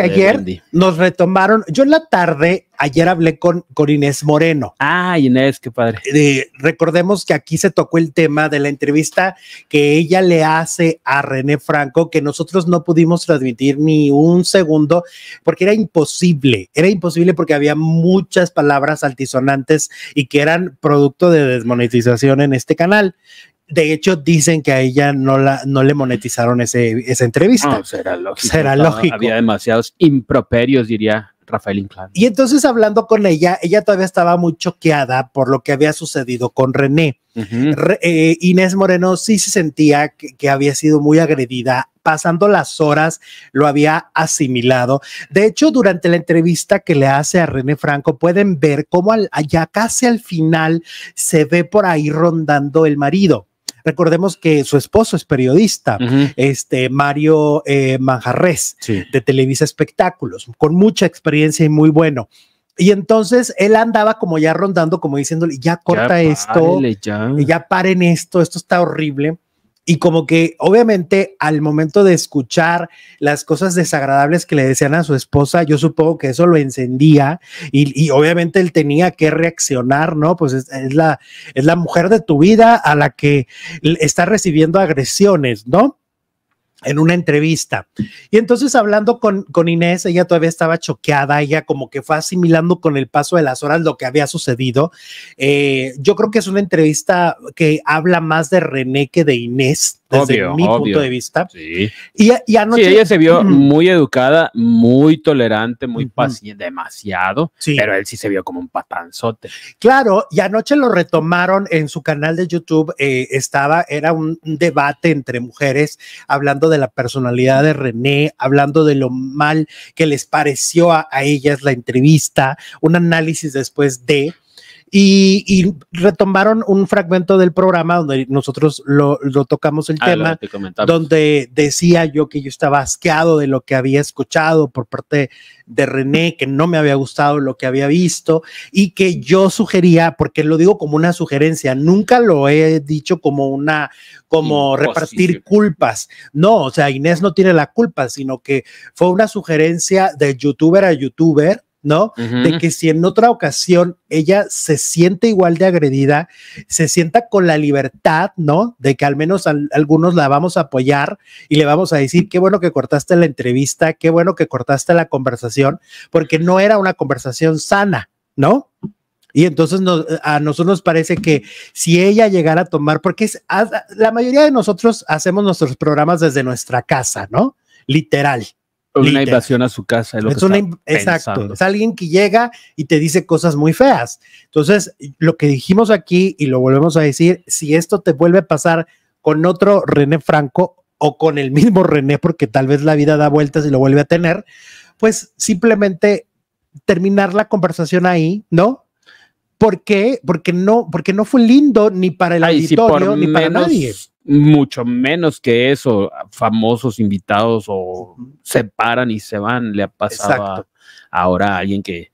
ayer nos retomaron. Yo en la tarde, ayer hablé con, Inés Moreno. Ah, Inés, qué padre. recordemos que aquí se tocó el tema de la entrevista que ella le hace a René Franco, que nosotros no pudimos transmitir ni un segundo, porque era imposible. Era imposible porque había muchas palabras altisonantes y que eran producto de desmonetización en este canal de hecho, dicen que a ella no, la, no le monetizaron ese, esa entrevista. será lógico. Había demasiados improperios, diría Rafael Inclán. Y entonces hablando con ella, ella todavía estaba muy choqueada por lo que había sucedido con René. Eh, Inés Moreno sí se sentía que, había sido muy agredida. Pasando las horas, lo había asimilado. De hecho, durante la entrevista que le hace a René Franco, pueden ver cómo ya casi al final se ve por ahí rondando el marido. Recordemos que su esposo es periodista, este Mario eh, Manjarres, de Televisa Espectáculos, con mucha experiencia y muy bueno. Y entonces él andaba como ya rondando, como diciéndole, ya corta esto, ya paren esto, esto está horrible y como que obviamente al momento de escuchar las cosas desagradables que le decían a su esposa, yo supongo que eso lo encendía y, obviamente él tenía que reaccionar, ¿no? Pues es, la, es la mujer de tu vida a la que está recibiendo agresiones, ¿no? en una entrevista. Y entonces hablando con, con, Inés, ella todavía estaba choqueada, ella como que fue asimilando con el paso de las horas lo que había sucedido. Eh, yo creo que es una entrevista que habla más de René que de Inés desde mi punto de vista. Sí. Y, anoche, sí, ella se vio muy educada, muy tolerante, muy paciente, demasiado, sí. pero él sí se vio como un patanzote. Claro, y anoche lo retomaron en su canal de YouTube, eh, estaba, era un debate entre mujeres, hablando de la personalidad de René, hablando de lo mal que les pareció a ellas la entrevista, un análisis después de y, retomaron un fragmento del programa donde nosotros lo, tocamos el ah, tema, donde decía yo que yo estaba asqueado de lo que había escuchado por parte de René, que no me había gustado lo que había visto y que yo sugería, porque lo digo como una sugerencia, nunca lo he dicho como una, como repartir culpas. No, o sea, Inés no tiene la culpa, sino que fue una sugerencia de youtuber a youtuber ¿no? De que si en otra ocasión ella se siente igual de agredida, se sienta con la libertad, ¿no? De que al menos algunos la vamos a apoyar y le vamos a decir, qué bueno que cortaste la entrevista, qué bueno que cortaste la conversación, porque no era una conversación sana, ¿no? Y entonces a nosotros nos parece que si ella llegara a tomar, porque la mayoría de nosotros hacemos nuestros programas desde nuestra casa, ¿no? Literal. Una invasión a su casa. Es, exacto. Es alguien que llega y te dice cosas muy feas. Entonces, lo que dijimos aquí y lo volvemos a decir, si esto te vuelve a pasar con otro René Franco o con el mismo René, porque tal vez la vida da vueltas y lo vuelve a tener, pues simplemente terminar la conversación ahí, ¿no? ¿Por qué? Porque no, porque no fue lindo ni para el auditorio ni para nadie mucho menos que eso, famosos invitados o se paran y se van, le ha pasado ahora a alguien que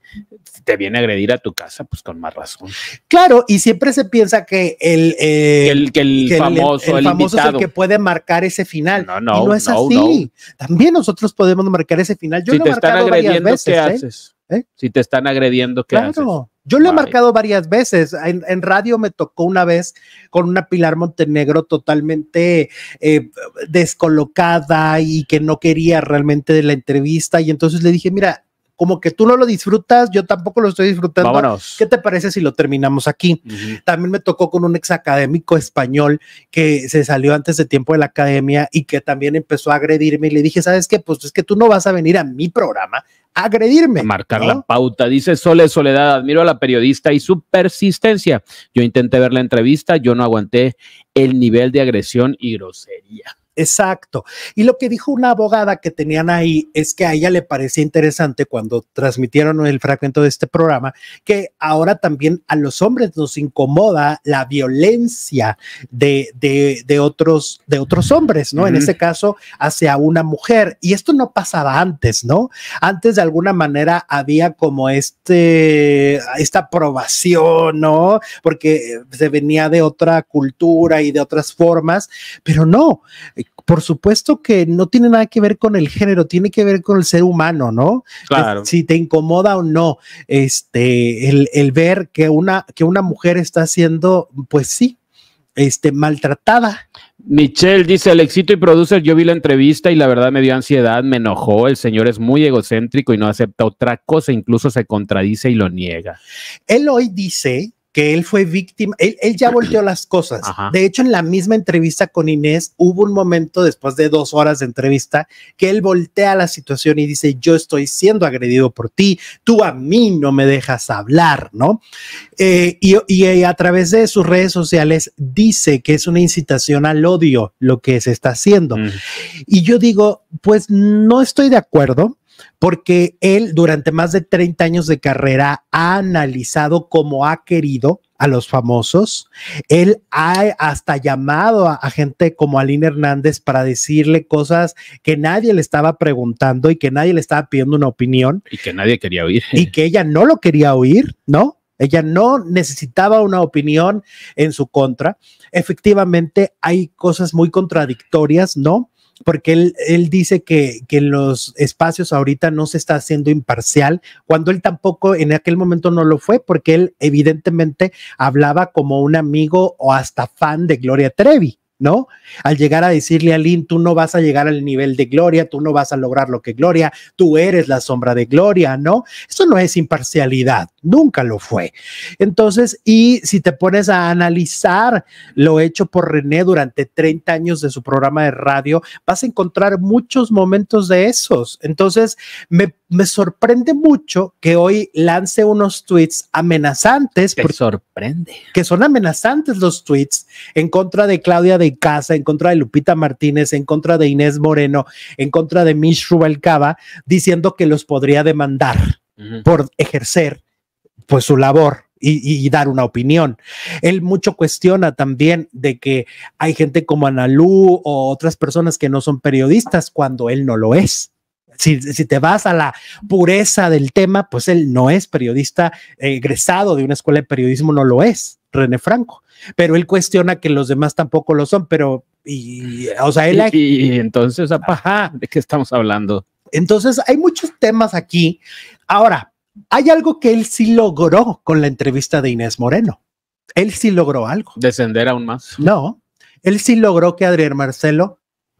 te viene a agredir a tu casa, pues con más razón. Claro, y siempre se piensa que el, eh, el, el famoso, es el que puede marcar ese final. No, no, no es así. También nosotros podemos marcar ese final. Yo si lo te están agrediendo, ¿eh? haces? ¿Eh? Si te están agrediendo, claro. Yo le he marcado varias veces. En, radio me tocó una vez con una Pilar Montenegro totalmente eh, descolocada y que no quería realmente de la entrevista. Y entonces le dije, mira, como que tú no lo disfrutas, yo tampoco lo estoy disfrutando. Vámonos. ¿Qué te parece si lo terminamos aquí? También me tocó con un ex académico español que se salió antes de tiempo de la academia y que también empezó a agredirme y le dije, ¿sabes qué? Pues es que tú no vas a venir a mi programa agredirme. Marcar la pauta. Dice Sole Soledad, admiro a la periodista y su persistencia. Yo intenté ver la entrevista, yo no aguanté el nivel de agresión y grosería. Exacto. Y lo que dijo una abogada que tenían ahí es que a ella le parecía interesante cuando transmitieron el fragmento de este programa que ahora también a los hombres nos incomoda la violencia de, otros, de otros hombres, ¿no? En este caso, hacia una mujer. Y esto no pasaba antes, ¿no? Antes de alguna manera había como este, esta aprobación, ¿no? Porque se venía de otra cultura y de otras formas, pero no por supuesto que no tiene nada que ver con el género, tiene que ver con el ser humano, ¿no? Claro. Si te incomoda o no, este, el, ver que una, que una mujer está siendo, pues sí, este, maltratada. Michelle dice, el éxito y produce, yo vi la entrevista y la verdad me dio ansiedad, me enojó, el señor es muy egocéntrico y no acepta otra cosa, incluso se contradice y lo niega. Él hoy dice que él fue víctima, él, ya volteó las cosas. De hecho, en la misma entrevista con Inés hubo un momento después de dos horas de entrevista que él voltea la situación y dice, yo estoy siendo agredido por ti, tú a mí no me dejas hablar, ¿no? Eh, y, eh, a través de sus redes sociales dice que es una incitación al odio lo que se está haciendo. Mm. Y yo digo, pues no estoy de acuerdo porque él durante más de 30 años de carrera ha analizado cómo ha querido a los famosos. Él ha hasta llamado a, a, gente como Aline Hernández para decirle cosas que nadie le estaba preguntando y que nadie le estaba pidiendo una opinión. Y que nadie quería oír. Y que ella no lo quería oír, ¿no? Ella no necesitaba una opinión en su contra. Efectivamente, hay cosas muy contradictorias, ¿no? porque él, él dice que, que, en los espacios ahorita no se está haciendo imparcial, cuando él tampoco en aquel momento no lo fue, porque él evidentemente hablaba como un amigo o hasta fan de Gloria Trevi. ¿No? Al llegar a decirle a Lynn, tú no vas a llegar al nivel de Gloria, tú no vas a lograr lo que Gloria, tú eres la sombra de Gloria, ¿no? Eso no es imparcialidad nunca lo fue. Entonces, y si te pones a analizar lo hecho por René durante 30 años de su programa de radio, vas a encontrar muchos momentos de esos. Entonces, me, sorprende mucho que hoy lance unos tweets amenazantes. Me sorprende. Que son amenazantes los tweets en contra de Claudia de Casa, en contra de Lupita Martínez, en contra de Inés Moreno, en contra de Mish Rubalcaba, diciendo que los podría demandar por ejercer pues su labor y, dar una opinión. Él mucho cuestiona también de que hay gente como Analú o otras personas que no son periodistas cuando él no lo es. Si, te vas a la pureza del tema, pues él no es periodista egresado de una escuela de periodismo, no lo es, René Franco. Pero él cuestiona que los demás tampoco lo son, pero, y, o sea, él... Y, entonces, paja ¿de qué estamos hablando? Entonces, hay muchos temas aquí. Ahora, hay algo que él sí logró con la entrevista de Inés Moreno. Él sí logró algo. Descender aún más. No, él sí logró que Adrián Marcelo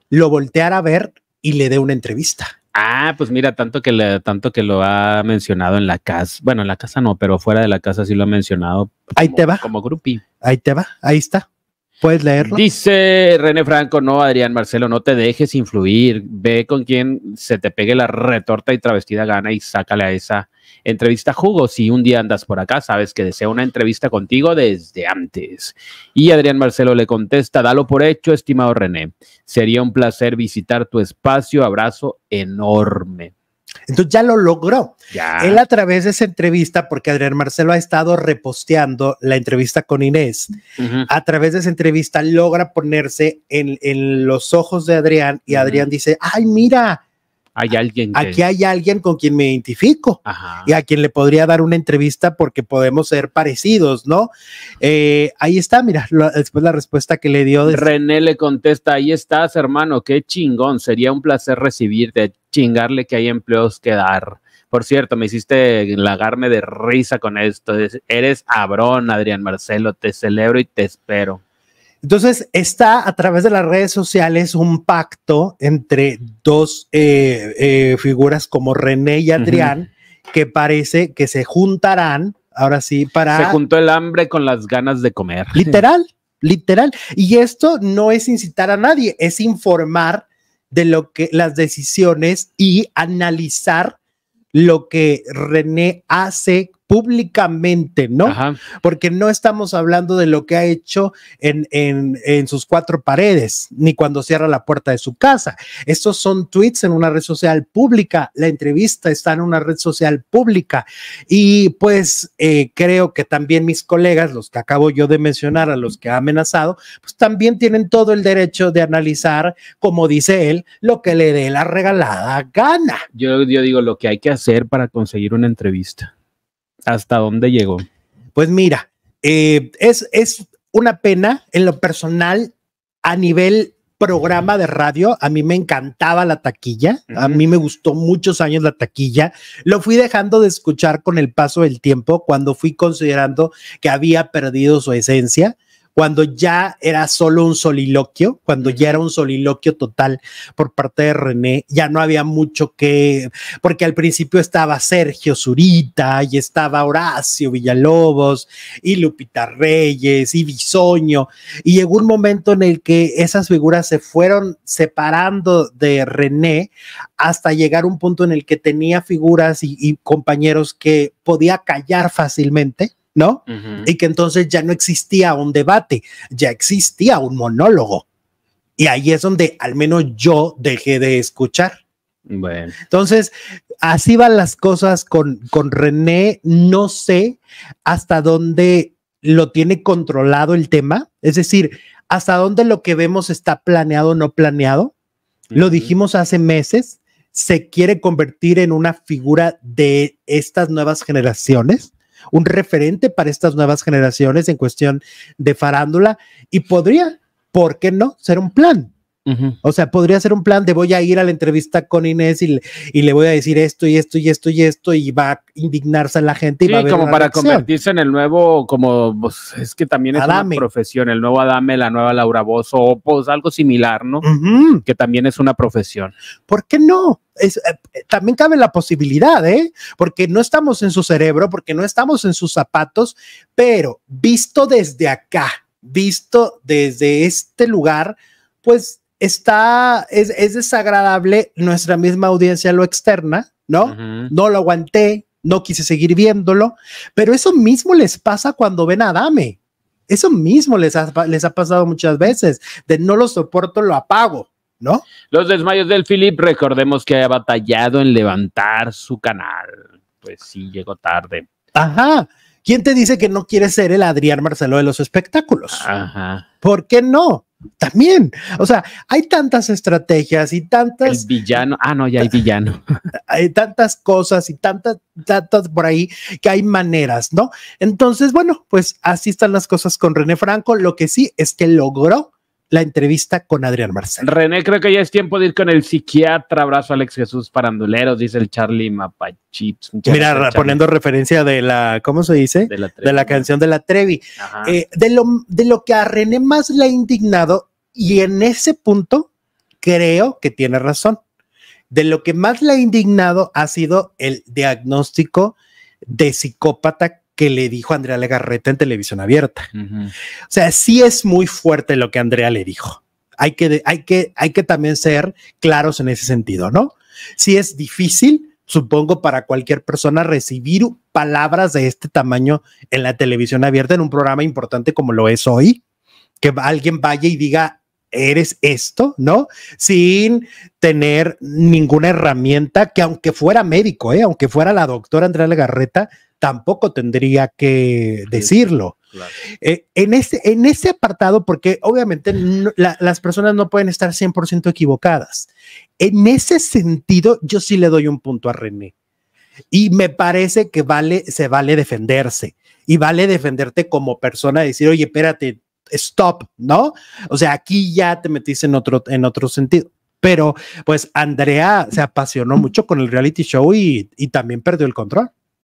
lo volteara a ver y le dé una entrevista. Ah, pues mira, tanto que, le, tanto que lo ha mencionado en la casa, bueno, en la casa no, pero fuera de la casa sí lo ha mencionado. Ahí te va. Como grupi. Ahí te va, ahí está. ¿Puedes leerlo? Dice René Franco, no, Adrián Marcelo, no te dejes influir. Ve con quien se te pegue la retorta y travestida gana y sácale a esa entrevista jugo. Si un día andas por acá, sabes que deseo una entrevista contigo desde antes. Y Adrián Marcelo le contesta, dalo por hecho, estimado René. Sería un placer visitar tu espacio. Abrazo enorme. Entonces ya lo logró. Él a través de esa entrevista, porque Adrián Marcelo ha estado reposteando la entrevista con Inés, a través de esa entrevista logra ponerse en, los ojos de Adrián y Adrián dice, ay, mira. Hay alguien. Aquí hay alguien con quien me identifico y a quien le podría dar una entrevista porque podemos ser parecidos, ¿no? Eh, ahí está, mira, después la respuesta que le dio. René le contesta, ahí estás, hermano, qué chingón, sería un placer recibirte chingarle que hay empleos que dar. Por cierto, me hiciste lagarme de risa con esto. Eres abrón, Adrián Marcelo. Te celebro y te espero. Entonces, está a través de las redes sociales un pacto entre dos eh, eh, figuras como René y Adrián, que parece que se juntarán, ahora sí, para... Se juntó el hambre con las ganas de comer. Literal, literal. Y esto no es incitar a nadie, es informar de lo que las decisiones y analizar lo que René hace públicamente, ¿no? Porque no estamos hablando de lo que ha hecho en, en, en, sus cuatro paredes, ni cuando cierra la puerta de su casa. Estos son tweets en una red social pública, la entrevista está en una red social pública y pues eh, creo que también mis colegas, los que acabo yo de mencionar, a los que ha amenazado, pues también tienen todo el derecho de analizar, como dice él, lo que le dé la regalada gana. Yo, yo digo lo que hay que hacer para conseguir una entrevista. ¿Hasta dónde llegó? Pues mira, eh, es, es una pena en lo personal a nivel programa de radio. A mí me encantaba la taquilla. A mí me gustó muchos años la taquilla. Lo fui dejando de escuchar con el paso del tiempo cuando fui considerando que había perdido su esencia cuando ya era solo un soliloquio, cuando ya era un soliloquio total por parte de René, ya no había mucho que, porque al principio estaba Sergio Zurita y estaba Horacio Villalobos y Lupita Reyes y Bisoño, y llegó un momento en el que esas figuras se fueron separando de René hasta llegar a un punto en el que tenía figuras y, y compañeros que podía callar fácilmente ¿no? Y que entonces ya no existía un debate, ya existía un monólogo. Y ahí es donde al menos yo dejé de escuchar. Bueno. Entonces, así van las cosas con, René. No sé hasta dónde lo tiene controlado el tema, es decir, hasta dónde lo que vemos está planeado o no planeado. Lo dijimos hace meses, se quiere convertir en una figura de estas nuevas generaciones un referente para estas nuevas generaciones en cuestión de farándula y podría, ¿por qué no?, ser un plan o sea, podría ser un plan de voy a ir a la entrevista con Inés y le, voy a decir esto y esto y esto y esto y va a indignarse a la gente. Y va a ver como para convertirse en el nuevo, como pues, es que también es una profesión, el nuevo Adame, la nueva Laura Bozo, o pues algo similar, ¿no? Que también es una profesión. ¿Por qué no? Es, eh, también cabe la posibilidad, ¿eh? Porque no estamos en su cerebro, porque no estamos en sus zapatos, pero visto desde acá, visto desde este lugar, pues está, es, es, desagradable, nuestra misma audiencia lo externa, ¿no? No lo aguanté, no quise seguir viéndolo, pero eso mismo les pasa cuando ven a Dame. Eso mismo les ha, les ha pasado muchas veces, de no lo soporto, lo apago. ¿No? Los desmayos del Philip, recordemos que ha batallado en levantar su canal. Pues sí, llegó tarde. Ajá. ¿Quién te dice que no quiere ser el Adrián Marcelo de los espectáculos? Ajá. ¿Por qué no? también. O sea, hay tantas estrategias y tantas. El villano. Ah, no, ya hay villano. Hay tantas cosas y tantas, tantas por ahí que hay maneras, ¿no? Entonces, bueno, pues así están las cosas con René Franco. Lo que sí es que logró la entrevista con Adrián Marcelo. René, creo que ya es tiempo de ir con el psiquiatra. Abrazo, Alex Jesús Paranduleros, dice el Charlie Mapachips. Mira, poniendo referencia de la, ¿cómo se dice? De la, canción de la Trevi. Eh, de, lo, de lo que a René más le ha indignado, y en ese punto creo que tiene razón. De lo que más le ha indignado ha sido el diagnóstico de psicópata que le dijo Andrea Legarreta en televisión abierta. O sea, sí es muy fuerte lo que Andrea le dijo. Hay que, hay que, hay que también ser claros en ese sentido, ¿no? Sí es difícil, supongo, para cualquier persona recibir palabras de este tamaño en la televisión abierta, en un programa importante como lo es hoy, que alguien vaya y diga, eres esto, ¿no? Sin tener ninguna herramienta que aunque fuera médico, ¿eh? aunque fuera la doctora Andrea Legarreta, tampoco tendría que decirlo. Eh, en, este, en ese apartado, porque obviamente las personas no pueden estar 100% equivocadas, en ese sentido yo sí le doy un punto a René. Y me parece que vale, se vale defenderse y vale defenderte como persona, decir, oye, espérate, stop, ¿no? O sea, aquí ya te metiste en otro, en otro sentido. Pero pues Andrea se apasionó mucho con el reality show y también perdió el control.